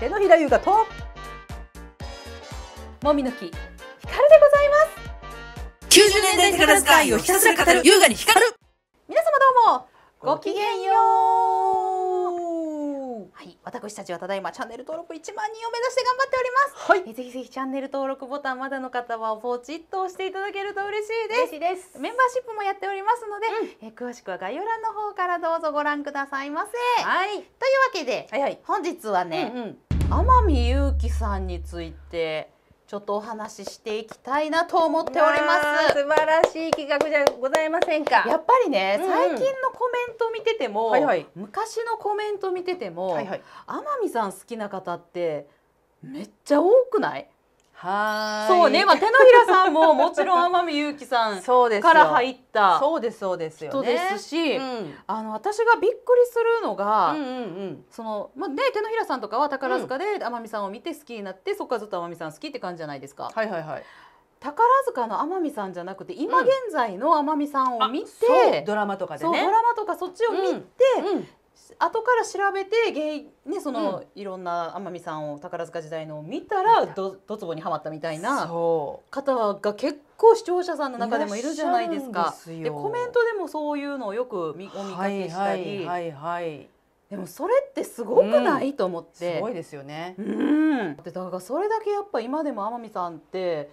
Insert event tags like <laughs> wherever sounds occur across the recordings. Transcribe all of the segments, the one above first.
手のひら優香ともみの木ひかるでございます90年代からスカイをひたすら語る優雅にひかる皆様どうもごきげんようはい私たちはただいまチャンネル登録1万人を目指して頑張っておりますはいぜひぜひチャンネル登録ボタンまだの方はポチッと押していただけると嬉しいですメンバーシップもやっておりますので、うん、え詳しくは概要欄の方からどうぞご覧くださいませはいというわけで、はいはい、本日はね、うんうん天海祐希さんについてちょっとお話ししていきたいなと思っております素晴らしい企画じゃございませんかやっぱりね、うん、最近のコメント見てても、はいはい、昔のコメント見てても、はいはい、天海さん好きな方ってめっちゃ多くないはいそうね、まあ、手のひらさんももちろん天海祐希さん <laughs> から入ったそうですそうですよ、ね、ですし、あの私がびっくりするのが、うんうんそのまあね、手のひらさんとかは宝塚で天海さんを見て好きになって、そこからずっと天海さん好きって感じじゃないですか。はいはいはい宝塚の天海さんじゃなくて今現在の天海さんを見て、うん、ドラマとかでねドラマとかそっちを見て、うん後から調べて原因、ね、その、いろんな天海さんを宝塚時代のを見たらどどつぼにはまったみたいな方が結構視聴者さんの中でもいるじゃないですか。でコメントでもそういうのをよくお見かけしたり。はいはい、はい、でもそれってすごくない、うん、と思ってすごいですよね、うん、だからそれだけやっぱ今でも天海さんって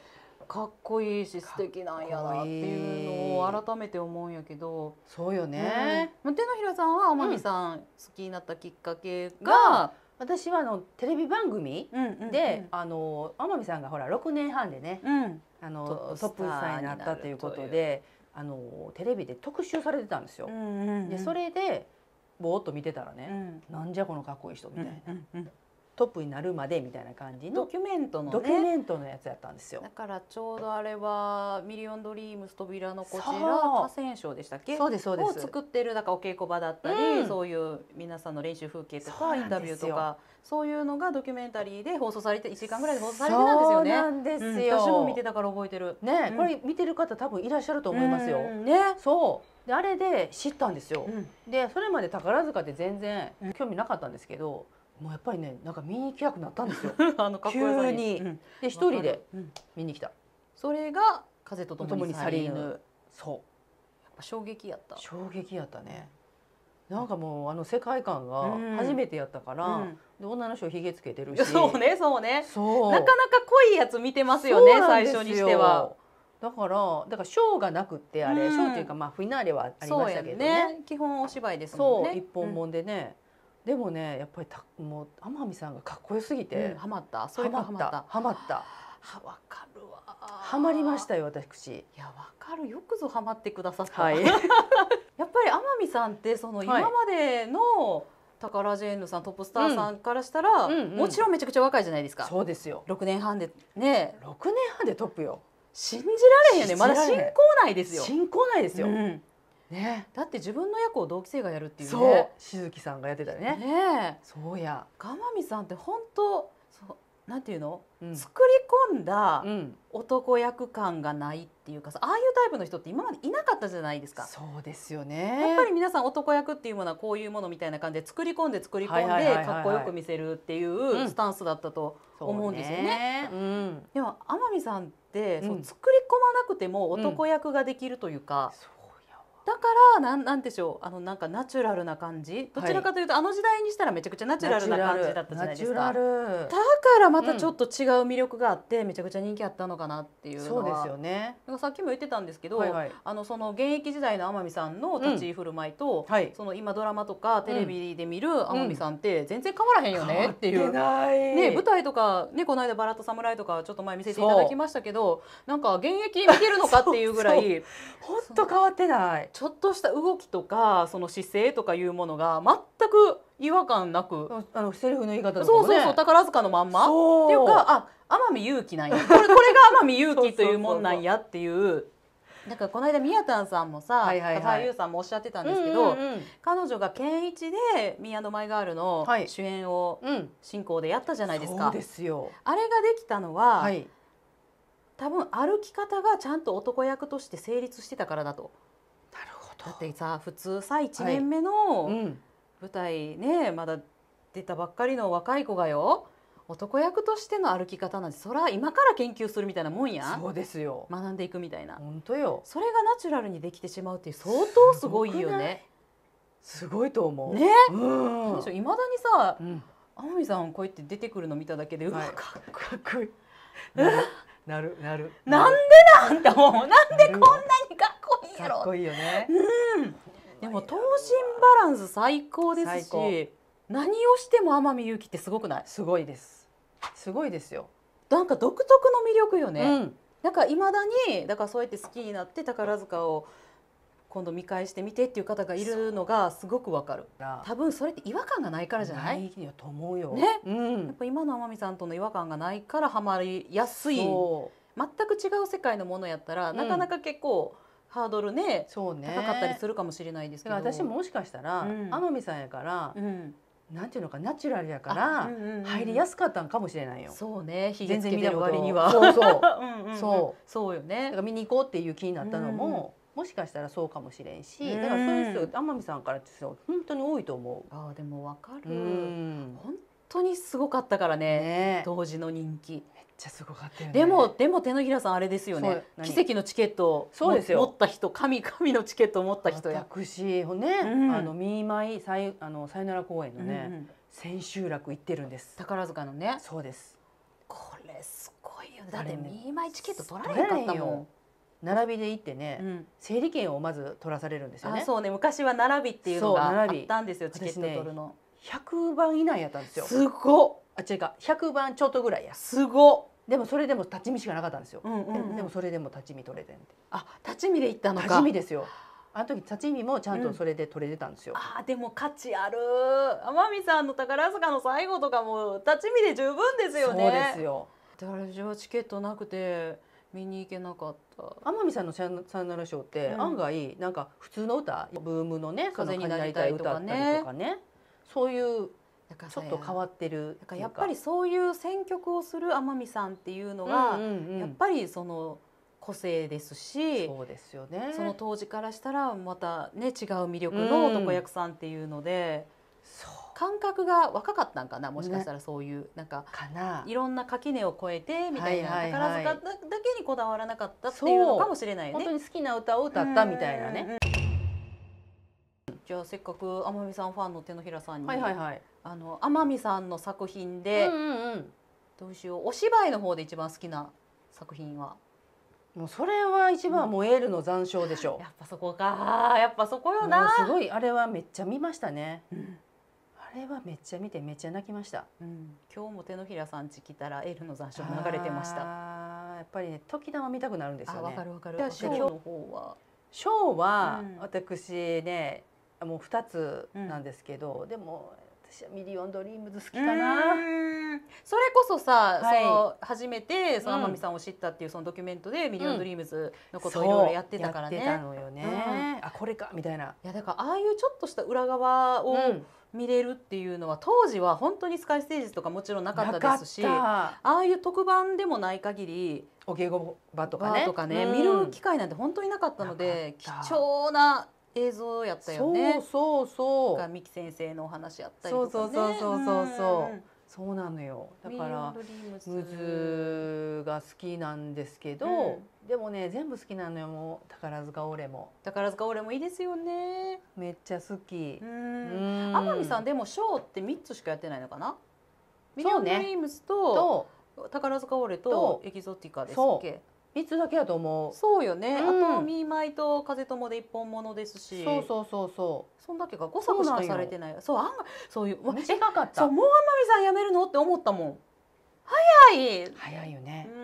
かっこいいし素敵なんやなっていうのを改めて思うんやけどそうよね、うん、手のひらさんは天海さん好きになったきっかけが、うん、私はあのテレビ番組で、あの天海さんがほら6年半でね、うん、あのトップスターになったということであのテレビで特集されてたんですよ。ううんんでそれでぼーっと見てたらね、うん、なんじゃこのかっこいい人みたいな。うんトップになるまでみたいな感じのドキュメントの、ね、ドキュメントのやつやったんですよだからちょうどあれは「ミリオンドリームス扉のこちら河川省」でしたっけそうですそうですを作ってるだからお稽古場だったり、うん、そういう皆さんの練習風景とかインタビューとかそういうのがドキュメンタリーで放送されて1時間ぐらいで放送されてたんですよね。なんですよ、うん、私も見てたから覚えてる。ね、うん、これ見てる方多分いらっしゃると思いますよ。ね、そうであれで知ったんですよ、うん、でそれまで宝塚って全然興味なかったんですけど、もうやっぱりねなんか見に行きたくなったんですよ <laughs> あのか急に、うん、で一人で見に来た、それが「風と共に去りぬ」そうやっぱ衝撃やった衝撃やったねなんかもうあの世界観が初めてやったから、うん、で女の人ひげつけてるし <laughs> そうねそうねそうなかなか濃いやつ見てますよね最初にしては。だからだからショーがなくってあれ、うん、ショーというかまあフィナーレはありましたけどね、ね、基本お芝居ですもんね一本もんでね、うんでもねやっぱりたもう天海さんがかっこよすぎて、うん、ハマったそういうったはまったはわかるわはまりましたよ私いやわかるよくぞはまってくださった、はい、<laughs> やっぱり天海さんってその今までの、タカラジェンヌさんトップスターさんからしたら、うんうんうん、もちろんめちゃくちゃ若いじゃないですかそうですよ6年半でね6年半でトップよ信じられへんよねまだ進行内ですよ進行内ですよ、うんね、だって自分の役を同期生がやるっていうねそうしずきさんがやってたよねねそうや釜見さんって本当そうなんていうの、うん、作り込んだ男役感がないっていうかさああいうタイプの人って今までいなかったじゃないですかそうですよねやっぱり皆さん男役っていうものはこういうものみたいな感じで作り込んで作り込んでかっこよく見せるっていうスタンスだったと思うんですよね。うん、ねうん、でも天海さんって、そう作り込まなくても男役ができるというか、うんだからなんなんでしょうあのなんかナチュラルな感じどちらかというと、あの時代にしたらめちゃくちゃナチュラルな感じだったじゃないですかだからまたちょっと違う魅力があって、めちゃくちゃ人気あったのかなっていうそうですよねさっきも言ってたんですけど、はいはい、あのその現役時代の天海さんの立ち居振る舞いと、うんはい、その今ドラマとかテレビで見る天海さんって全然変わらへんよねっていう、ね、舞台とか、ね、この間「バラッと侍」とかちょっと前見せていただきましたけどなんか現役見てるのかっていうぐらい <laughs> 本当変わってないちょっとした動きとかその姿勢とかいうものが全く違和感なくあのセリフの言い方とか、ね、そうそうそう宝塚のまんまっていうかあ天海祐希なんやこれこれが天海祐希というもんなんやっていう。なんかこの間みやたんさんもさ、俳いはいはい、優さんもおっしゃってたんですけど、うんうんうん、彼女が健一で「ミーマイガール」の主演を進行でやったじゃないですか。はいうん、すあれができたのは、はい、多分歩き方がちゃんと男役として成立してたからだと。だってさ普通さ1年目の舞台ね、まだ出たばっかりの若い子がよ男役としての歩き方なんてそれは今から研究するみたいなもんやそうですよ学んでいくみたいな本当よそれがナチュラルにできてしまうって相当すごいよねすごいと思うねっいまだにさ、うん、天海さんこうやって出てくるの見ただけで、うわ、はい、かっこいいなるなるなるなんでなんて思うなんでこんなにやろかっこいいよね、うん、でも等身バランス最高ですし何をしても天海祐希ってすごくないすごいですすごいですよなんか独特の魅力よね、うん、なんかいまだにだからそうやって好きになって宝塚を今度見返してみてっていう方がいるのがすごくわかる多分それって違和感がないからじゃないないよと思うよ、ねうん、やっぱ今の天海さんとの違和感がないからハマりやすい全く違う世界のものやったら、なかなか結構ハードルねそうね高かったりするかもしれないですけど私もしかしたら、天海さんやから、なんていうのかナチュラルやから入りやすかったんかもしれないよ。そうね。全然見た割には。そうそう。<laughs> そうそうよね。だから見に行こうっていう気になったのも、もしかしたらそうかもしれんし、だからそういう人天海さんからって人本当に多いと思う。ああでもわかる。本当にすごかったからね当時の人気。ちゃすごかった、ね、でもでも手のひらさんあれですよね奇跡のチケットそうですよ持った人神神のチケットを持った人や私ね、うん、あのミーマイさいあのさよなら公演のね、うんうん、千秋楽行ってるんです宝塚のねそうですこれすごいよだってミーマイチケット取られなかったもん並びで行ってね、うん、整理券をまず取らされるんですよね。そうね、昔は並びっていうのがあったんですよ、チケット取るの。1番以内やったんですよ。すごっ。あ違うか1番ちょっとぐらいやすごでもそれでも立ち見しかなかったんですよ、うんうんうん、でもそれでも立ち見取れてんっあ立ち見で行ったのか立ち見ですよあの時立ち見もちゃんとそれで取れてたんですよ、うん、あでも価値ある天海さんの宝塚の最後とかも立ち見で十分ですよねそうですよ私はチケットなくて見に行けなかった天海さんの「さよならショー」って案外なんか普通の歌ブームのね「風になりたい」歌ったりとかねそういうちょっと変わってるやっぱりそういう選曲をする天海さんっていうのが、やっぱりその個性ですしそうですよ、ね、その当時からしたらまた、ね、違う魅力の男役さんっていうので。感覚が若かったんかなもしかしたらそういう、ね、なんかいろんな垣根を越えてみたいな、宝塚だけにこだわらなかったっていうのかもしれないね。本当に好きな歌を歌ったみたいなね、うじゃあせっかく天海さんファンの手のひらさんに、はいはいはい、あの天海さんの作品で、うんうんうん、どうしようお芝居の方で一番好きな作品はもうそれは一番燃えるの残照でしょう、やっぱそこかやっぱそこよなすごいあれはめっちゃ見ましたね、うん、あれはめっちゃ見てめっちゃ泣きました、うん、今日も手のひらさんち来たらエールの残照流れてましたやっぱりね時たま見たくなるんですよねわかるわかるショーの方はショーは私ね、もう2つなんですけど、うん、でも私はミリオンドリームズ好きかなそれこそさ、はい、その初めてその天海さんを知ったっていうそのドキュメントでミリオンドリームズのことをいろいろやってたからね、やってたのよね、うん、あこれかみたいないやだからああいうちょっとした裏側を、見れるっていうのは当時は本当にスカイステージとかもちろんなかったですしああいう特番でもない限りお稽古場とかね、ねうん、見る機会なんて本当になかったので貴重な映像やったよね。そうそうそう。が美樹先生のお話やったりとか、ね、そうそうそうそうそう。そうなのよだからムズが好きなんですけど、うん、でもね全部好きなのよもう宝塚オレも宝塚オレもいいですよねめっちゃ好き天海さんでもショーって三つしかやってないのかなミリオンドリームスと宝塚オレとエキゾティカですっけいつだけやと思うそうよね、うん、あと「ミーマイ」と「風とも」で一本ものですしそうそうそうそうそんだけが5作しかされてないそうあんそういう短かったそうもう天海さんやめるのって思ったもん早い早いよね、うん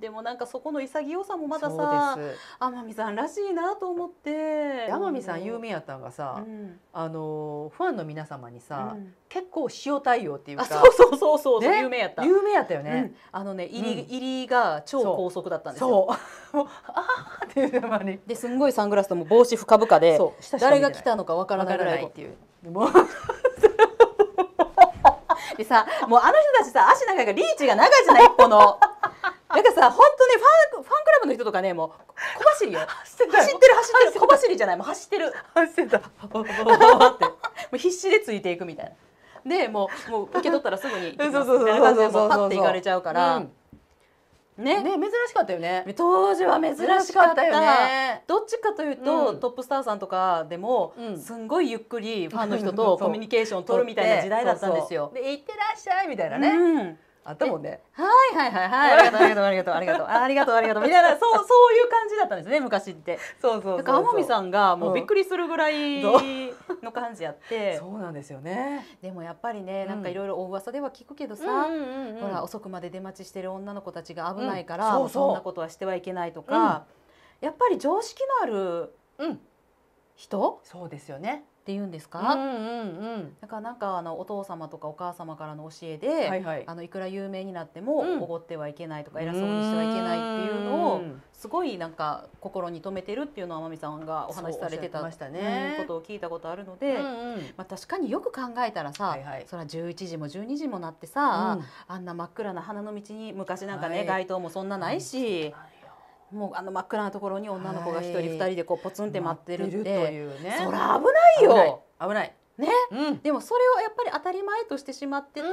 でもなんかそこの潔さもまださ天海さんらしいなと思って天海さん有名やったんがさ、うん、あのファンの皆様にさ、うん、結構塩対応っていうかそうそうそうそう、ね、有名やった有名やったよね、あのね入り,、入りが超高速だったんですよそうあっていう間にですんごいサングラスとも帽子深々で誰が来たのかわからないぐらいっていう。<laughs> でさもうあの人たちさ足長いからリーチが長いじゃないこのなんかさ本当ねファンファンクラブの人とかねもう小走りよ <laughs> 走ってる走ってる小走りじゃないもう走ってる走ってたってもう必死でついていくみたいなでもうもう受け取ったらすぐにそうそうそうそうそうそうそうパって行かれちゃうから、うんねね珍しかったよね当時は珍しかったよねどっちかというと、うん、トップスターさんとかでも、うん、すんごいゆっくりファンの人とコミュニケーションを取るみたいな時代だったんですよ。で「いってらっしゃい」みたいなね。うんあったもんね。はいはいはいはい。<laughs> ありがとうありがとうありがとうありがとうありがとうみたいな <laughs> そうそういう感じだったんですね昔って。そうそうだから天海さんがもうびっくりするぐらいの感じやって。<laughs> そうなんですよね。でもやっぱりねなんかいろいろ大噂では聞くけどさ、ほら遅くまで出待ちしてる女の子たちが危ないから、そんなことはしてはいけないとか、やっぱり常識のある人、そうですよね。っていうんですか、うんうんうん、だからなんかあのお父様とかお母様からの教えで、はいはい、あのいくら有名になってもおご、うん、ってはいけないとか偉そうにしてはいけないっていうのをすごいなんか心に留めてるっていうのを天海さんがお話しされてたて、ね、ことを聞いたことあるので、うんうん、まあ、確かによく考えたらさ、はいはい、そら11時も12時もなってさ、うん、あんな真っ暗な花の道に昔なんかね、はい、街灯もそんなないし。はいもうあの真っ暗なところに女の子が一人二人でこうポツンって待ってるって、はい、るというねそら危いよ危ないね、うん、でもそれをやっぱり当たり前としてしまってた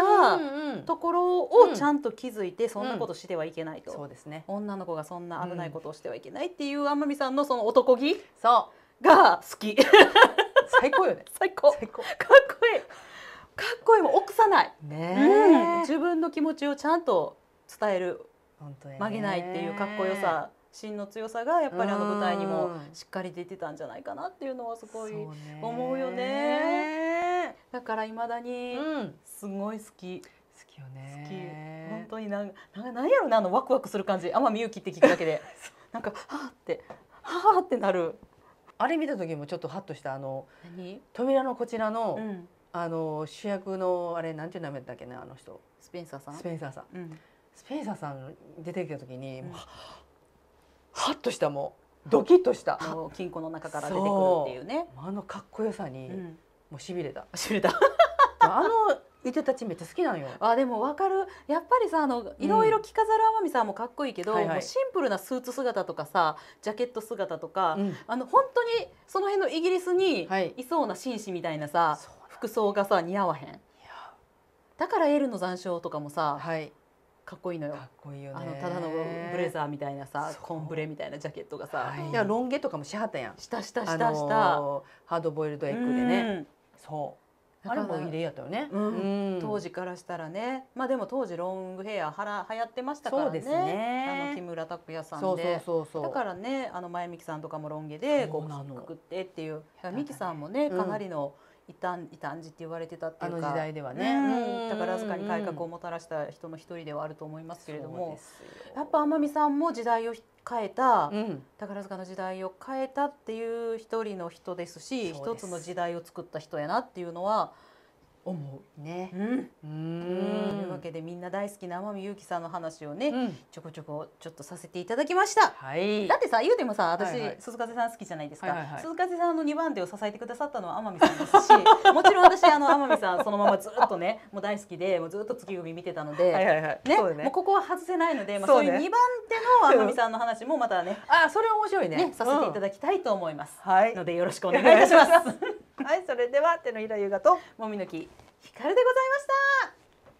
ところをちゃんと気づいてそんなことしてはいけないと、そうですね、女の子がそんな危ないことをしてはいけないっていう天海さんのその男気そうが好き最高よね <laughs> 最高かっこいいかっこいいも臆さないね、うん、自分の気持ちをちゃんと伝える曲げないっていうかっこよさ心の強さがやっぱりあの舞台にもしっかり出てたんじゃないかなっていうのはすごい思うよね。だからいまだにすごい好き。好きよね。好き。本当になんなんなんやろなあのワクワクする感じ。天海祐希って聞くだけで、<laughs> なんかはあってはあってなる。あれ見た時もちょっとハッとしたあの扉のこちらの、あの主役のあれなんていう名前だっけねあの人。スペンサーさん。スペンサーさん。スペンサーさん出てきた時に、もうハッとしたもうドキッとした金庫の中から出てくるっていうねあのかっこよさに、もうしびれたしびれたあのいでたちめっちゃ好きなのよ。<laughs> あでもわかる。やっぱりさあのいろいろ着飾る天海さんもかっこいいけど、シンプルなスーツ姿とかさジャケット姿とか、うん、あの本当にその辺のイギリスにいそうな紳士みたいなさ、はい、服装がさ似合わへん。だからエルの残照とかもさ、はい、かっこいいのよかっこいいよあのただのブレザーみたいなさコンブレみたいなジャケットがさ、はい、いやロン毛とかもしはったやんしたしたしたした、あのー、ハードボイルドエッグでねそうあれも入れやったよね、うん、当時からしたらねまあでも当時ロングヘアはら流行ってましたからね、ね、あの木村拓哉さんでだからねあの前美樹さんとかもロン毛でこうくくってっていう美樹さんもねかなりの、うん異端異端児って言われてたっていうかあの時代ではね、宝塚に改革をもたらした人の一人ではあると思いますけれどもやっぱ天海さんも時代を変えた、うん、宝塚の時代を変えたっていう一人の人ですし一つの時代を作った人やなっていうのは。思う。ね。うん。というわけでみんな大好きな天海祐希さんの話をね、うん、ちょこちょこちょっとさせていただきました。はい、だってさ言うでもさ私、はいはい、鈴風さん好きじゃないですか、はいはい鈴風さんの2番手を支えてくださったのは天海さんですし <laughs> もちろん私あの天海さんそのままずっとねもう大好きでもうずっと月組見てたので、はいはいはいね、ね、もうここは外せないので、まあ、そういう2番手の天海さんの話もまたねあそれ面白いね、ね、させていただきたいと思います、うん、のでよろしくお願いいたします。はいそれでは手のひら優がともみのき、ひかるでございまし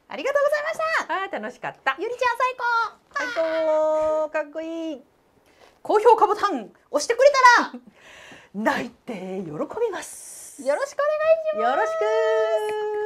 たありがとうございましたはい、楽しかったゆりちゃん最高最高かっこいい高評価ボタン押してくれたら泣いて喜びますよろしくお願いしますよろしく